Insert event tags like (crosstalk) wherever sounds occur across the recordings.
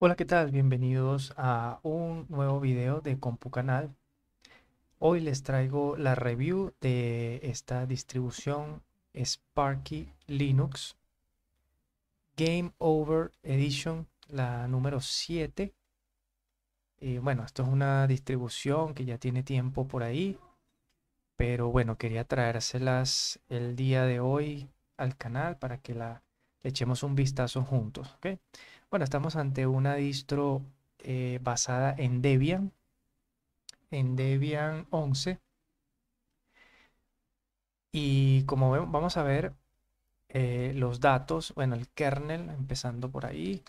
Hola, ¿qué tal? Bienvenidos a un nuevo video de Compu Canal Hoy les traigo la review de esta distribución Sparky Linux Game Over Edition, la número 7. Y eh, bueno, esto es una distribución que ya tiene tiempo por ahí, pero bueno, quería traérselas el día de hoy al canal para que la echemos un vistazo juntos. ¿okay? Bueno, estamos ante una distro eh, basada en Debian, en Debian 11. Y como vemos, vamos a ver eh, los datos, bueno, el kernel, empezando por ahí.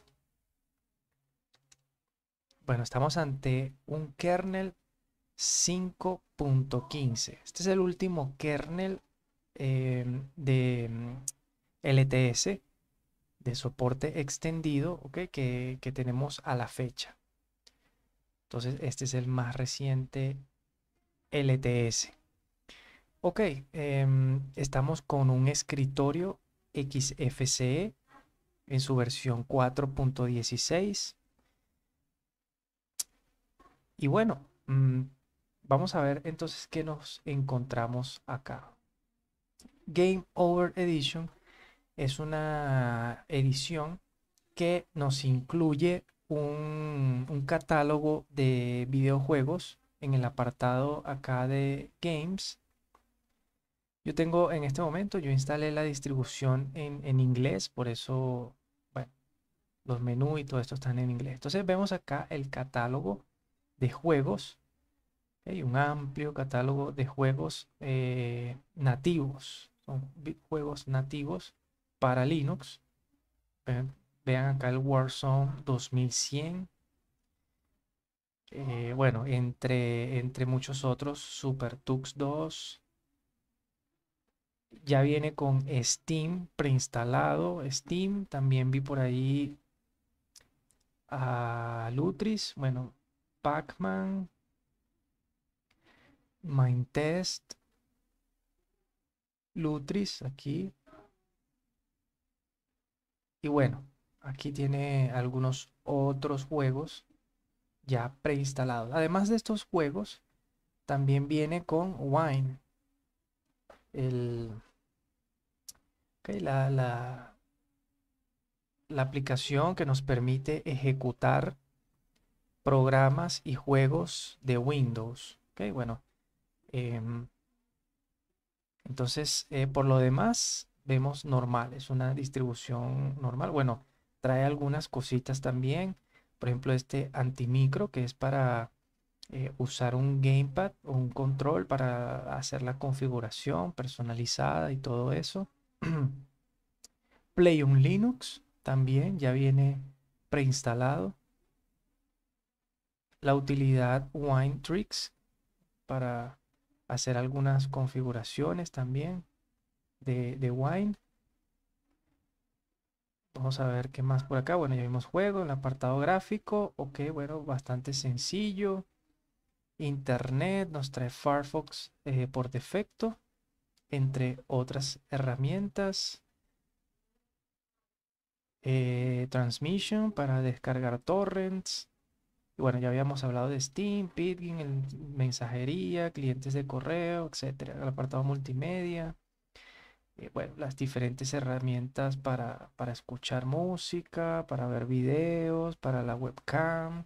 Bueno, estamos ante un kernel 5.15. Este es el último kernel eh, de mm, LTS de soporte extendido que, tenemos a la fecha. Entonces, este es el más reciente LTS. Ok, em, estamos con un escritorio XFCE en su versión 4.16. Y bueno, mm, vamos a ver entonces qué nos encontramos acá. Game Over Edition es una edición que nos incluye un, catálogo de videojuegos en el apartado acá de Games. Yo tengo en este momento, yo instalé la distribución en, inglés, por eso, bueno, los menús y todo esto están en inglés. Entonces vemos acá el catálogo de juegos hay un amplio catálogo de juegos eh, nativos, son juegos nativos para Linux. Vean acá el Warzone 2100. Eh, bueno, entre, entre muchos otros, SuperTux 2. Ya viene con Steam preinstalado. Steam, también vi por ahí a Lutris. Bueno, Pacman man Mindtest. Lutris aquí. Y bueno, aquí tiene algunos otros juegos ya preinstalados. Además de estos juegos, también viene con Wine. El, la, aplicación que nos permite ejecutar programas y juegos de Windows. Ok, bueno. Em, entonces, eh, por lo demás, vemos normal, es una distribución normal. Bueno, trae algunas cositas también, por ejemplo este antimicro que es para eh, usar un gamepad o un control para hacer la configuración personalizada y todo eso. (clears throat) Play on Linux también ya viene preinstalado. La utilidad Wine Tricks para hacer algunas configuraciones también de, Wine. Vamos a ver qué más por acá. Bueno, ya vimos juego, el apartado gráfico. Ok, bueno, bastante sencillo. Internet nos trae Firefox eh, por defecto, entre otras herramientas. Eh, transmission para descargar torrents. bueno, ya habíamos hablado de Steam, Pidgin, mensajería, clientes de correo, etcétera. El apartado multimedia. Eh, bueno, las diferentes herramientas para, escuchar música, para ver videos, para la webcam,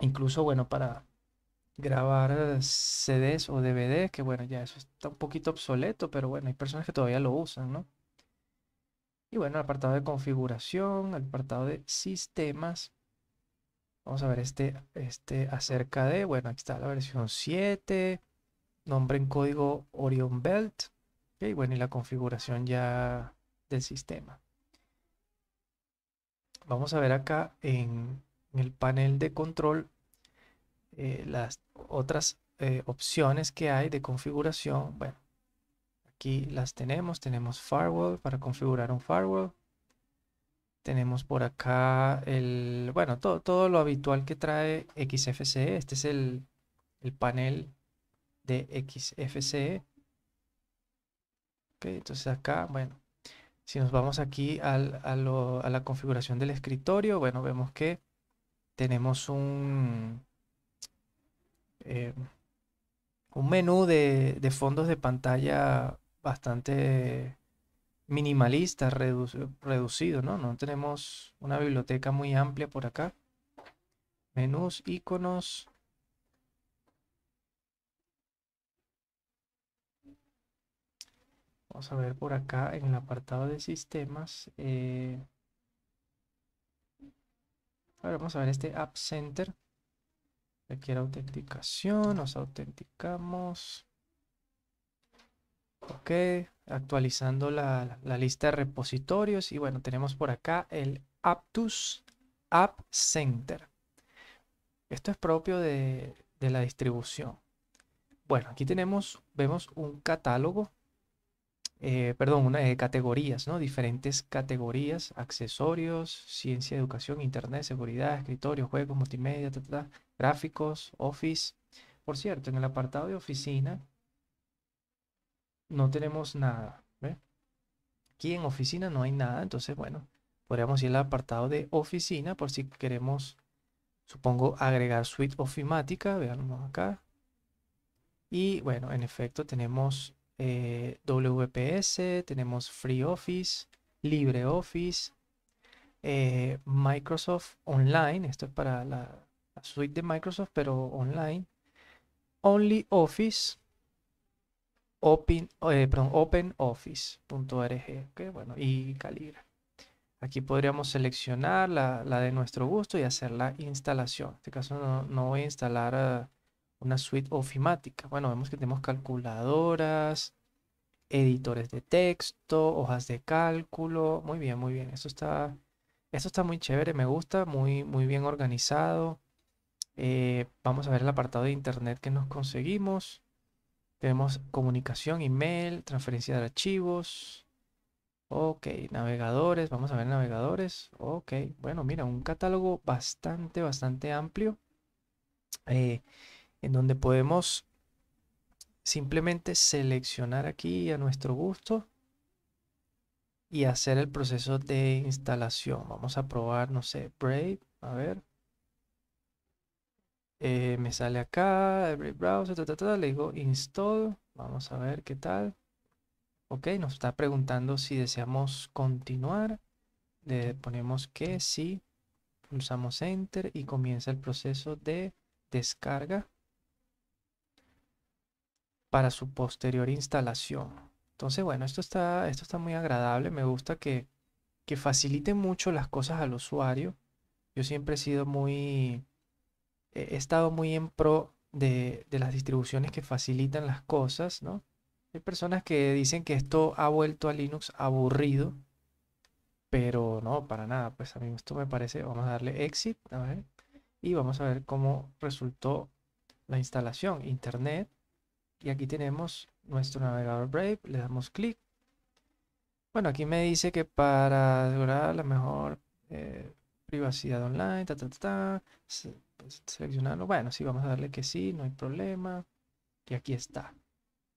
incluso, bueno, para grabar CDs o DVDs, que bueno, ya eso está un poquito obsoleto, pero bueno, hay personas que todavía lo usan, ¿no? Y bueno, el apartado de configuración, el apartado de sistemas. Vamos a ver este, este acerca de, bueno, aquí está la versión 7, nombre en código Orion Belt, y bueno, y la configuración ya del sistema. Vamos a ver acá en, el panel de control eh, las otras eh, opciones que hay de configuración. Bueno, aquí las tenemos. Tenemos firewall para configurar un firewall. Tenemos por acá el, bueno, todo, todo lo habitual que trae XFCE. Este es el, el panel de XFCE entonces acá, bueno, si nos vamos aquí a, la configuración del escritorio, bueno, vemos que tenemos un, eh, un menú de, fondos de pantalla bastante minimalista, reducido, ¿no? No tenemos una biblioteca muy amplia por acá. Menús, iconos, Vamos a ver por acá en el apartado de sistemas. Eh, vamos a ver este App Center. Requiere autenticación, nos autenticamos. Ok, actualizando la, lista de repositorios. Y bueno, tenemos por acá el Aptus App Center. Esto es propio de, de la distribución. Bueno, aquí tenemos, vemos un catálogo eh, perdón, una, de categorías, ¿no? Diferentes categorías, accesorios, ciencia, educación, internet, seguridad, escritorio, juegos, multimedia, gráficos, office. Por cierto, en el apartado de oficina no tenemos nada. Aquí en oficina no hay nada, entonces, bueno, podríamos ir al apartado de oficina por si queremos, supongo, agregar suite ofimática. Veamos acá. Y bueno, en efecto tenemos eh, WPS, tenemos Free Office, LibreOffice, eh, Microsoft Online, esto es para la, suite de Microsoft, pero online, Only Office, Open, eh, OpenOffice.org, bueno, y Calibra. Aquí podríamos seleccionar la, de nuestro gusto y hacer la instalación. En este caso no, no voy a instalar ah, una suite ofimática. Bueno, vemos que tenemos calculadoras, editores de texto, hojas de cálculo. Muy bien, muy bien. Eso está, eso está muy chévere, me gusta, muy, muy bien organizado. Eh, vamos a ver el apartado de internet que nos conseguimos. Tenemos comunicación, email, transferencia de archivos. Ok, navegadores, vamos a ver navegadores. Ok, bueno, mira, un catálogo bastante, bastante amplio. Eh, en donde podemos simplemente seleccionar aquí a nuestro gusto y hacer el proceso de instalación. Vamos a probar, no sé, Brave, a ver. Eh, me sale acá, Brave Browser, le digo install, vamos a ver qué tal. Ok, nos está preguntando si deseamos continuar. Le ponemos que sí, pulsamos enter y comienza el proceso de descarga para su posterior instalación. Entonces, bueno, esto está, esto está muy agradable. Me gusta que, facilite mucho las cosas al usuario. Yo siempre he sido muy... He estado muy en pro de, las distribuciones que facilitan las cosas, ¿no? Hay personas que dicen que esto ha vuelto a Linux aburrido, pero no, para nada. Pues a mí esto me parece... Vamos a darle exit, Y vamos a ver cómo resultó la instalación. Internet y aquí tenemos nuestro navegador Brave. Le damos clic. Bueno, aquí me dice que para asegurar la mejor eh, privacidad online, ta, pues, seleccionarlo. Bueno, sí, vamos a darle que sí, no hay problema. Y aquí está.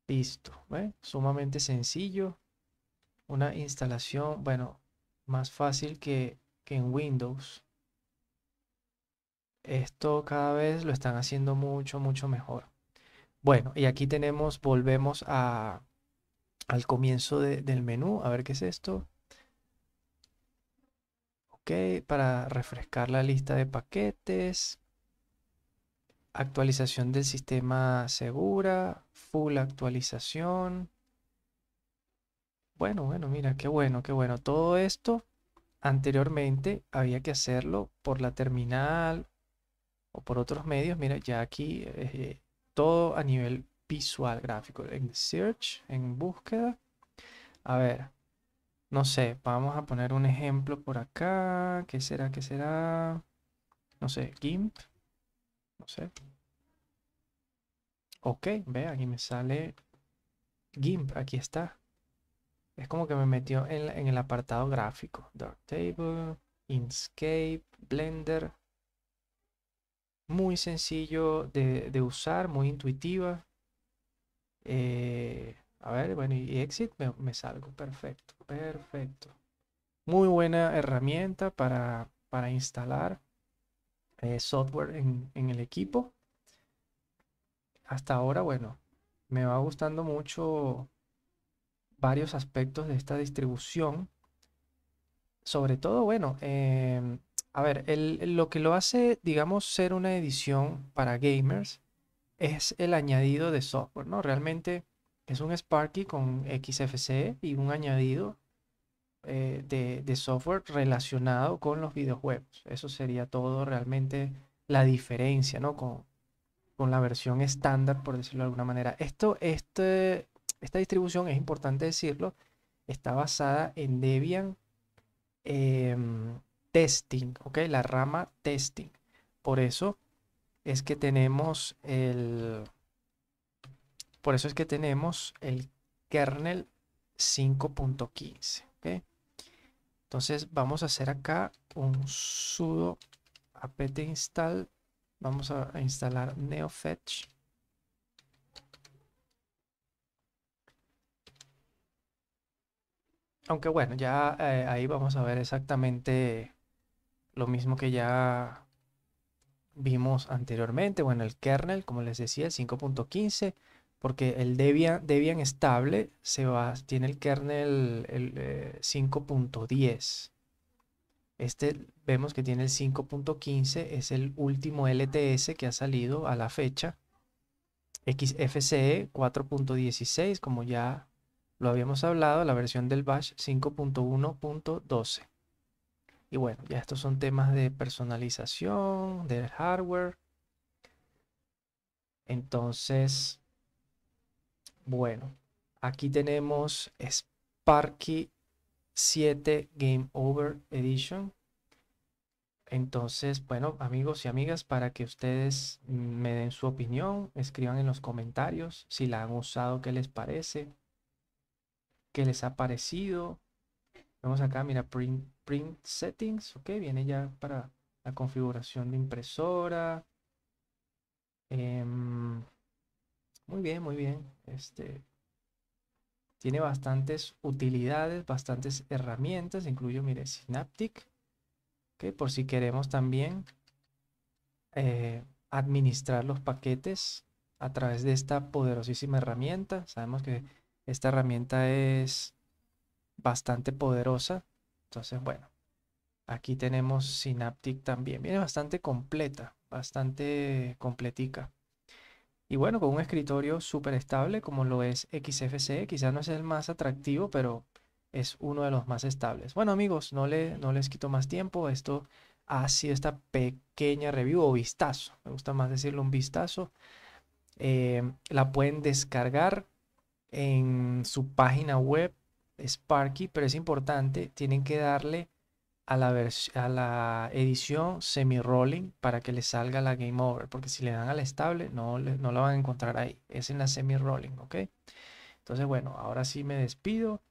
Listo. Sumamente sencillo. Una instalación, bueno, más fácil que en Windows. Esto cada vez lo están haciendo mucho, mucho mejor. Bueno, y aquí tenemos, volvemos al comienzo del menú. A ver qué es esto. Ok, para refrescar la lista de paquetes. Actualización del sistema segura. Full actualización. Bueno, bueno, mira, qué bueno, qué bueno. Todo esto anteriormente había que hacerlo por la terminal o por otros medios. Mira, ya aquí... Eh, todo a nivel visual, gráfico. En search, en búsqueda. A ver, no sé, vamos a poner un ejemplo por acá. ¿Qué será? ¿Qué será? No sé, GIMP. No sé. Ok, ve, aquí me sale GIMP, aquí está. Es como que me metió en, el apartado gráfico. Dark Table, Inkscape, Blender muy sencillo de, usar, muy intuitiva. Eh, a ver, bueno, y Exit me, salgo. Perfecto, perfecto. Muy buena herramienta para, instalar eh, software en, el equipo. Hasta ahora, bueno, me va gustando mucho varios aspectos de esta distribución. Sobre todo, bueno, em, a ver, lo que lo hace, digamos, ser una edición para gamers es el añadido de software, ¿no? Realmente es un Sparky con XFCE y un añadido eh, de, software relacionado con los videojuegos. Eso sería todo realmente la diferencia, ¿no? Con, la versión estándar, por decirlo de alguna manera. Esto, este, esta distribución, es importante decirlo, está basada en Debian. Em, testing, ¿ok? La rama testing. Por eso es que tenemos el... Por eso es que tenemos el kernel 5.15, ¿ok? Entonces vamos a hacer acá un sudo apt install. Vamos a instalar neofetch. Aunque bueno, ya eh, ahí vamos a ver exactamente lo mismo que ya vimos anteriormente, bueno, el kernel, como les decía, el 5.15, porque el Debian, Debian estable se va, tiene el kernel el, 5.10. Eh, este vemos que tiene el 5.15, es el último LTS que ha salido a la fecha. XFCE 4.16, como ya lo habíamos hablado, la versión del bash 5.1.12. Y bueno, ya estos son temas de personalización, del hardware. Entonces, bueno, aquí tenemos Sparky 7 Game Over Edition. Entonces, bueno, amigos y amigas, para que ustedes me den su opinión, escriban en los comentarios si la han usado, qué les parece, qué les ha parecido, Vemos acá, mira, print, print settings, ok, viene ya para la configuración de impresora. Em, muy bien, muy bien. Este, tiene bastantes utilidades, bastantes herramientas, incluyo, mire, Synaptic, que por si queremos también eh, administrar los paquetes a través de esta poderosísima herramienta. Sabemos que esta herramienta es bastante poderosa. Entonces, bueno, aquí tenemos Synaptic también. Viene bastante completa, bastante completica. Y bueno, con un escritorio súper estable como lo es XFCE, quizás no es el más atractivo, pero es uno de los más estables. Bueno amigos, no, le, no les quito más tiempo. Esto ha sido esta pequeña review o vistazo. Me gusta más decirlo un vistazo. Eh, la pueden descargar en su página web Sparky, pero es importante, tienen que darle a la, a la edición semi-rolling para que le salga la game over, porque si le dan al la estable no, no la van a encontrar ahí, es en la semi-rolling, ¿ok? Entonces, bueno, ahora sí me despido.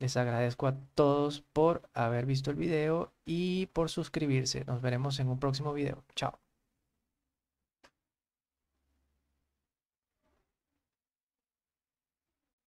Les agradezco a todos por haber visto el video y por suscribirse. Nos veremos en un próximo video. Chao.